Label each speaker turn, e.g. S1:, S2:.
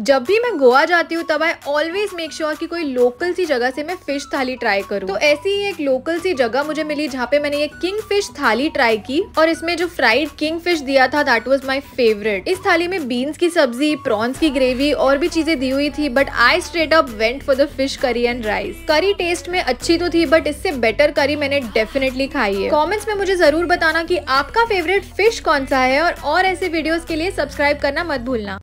S1: जब भी मैं गोवा जाती हूँ तब आई ऑलवेज मेक श्योर कि कोई लोकल सी जगह से मैं फिश थाली ट्राई करूँ तो ऐसी ही एक लोकल सी जगह मुझे मिली जहाँ पे मैंने ये किंग फिश थाली ट्राई की और इसमें जो फ्राइड किंग फिश दिया था दैट वाज माय फेवरेट इस थाली में बीन्स की सब्जी प्रॉन्स की ग्रेवी और भी चीजें दी हुई थी but I straight up went for the fish curry and rice curry taste में अच्छी तो थी बट इससे बेटर करी मैंने डेफिनेटली खाई है कॉमेंट्स में मुझे जरूर बताना की आपका फेवरेट फिश कौन सा है और, और ऐसे वीडियोज के लिए सब्सक्राइब करना मत भूलना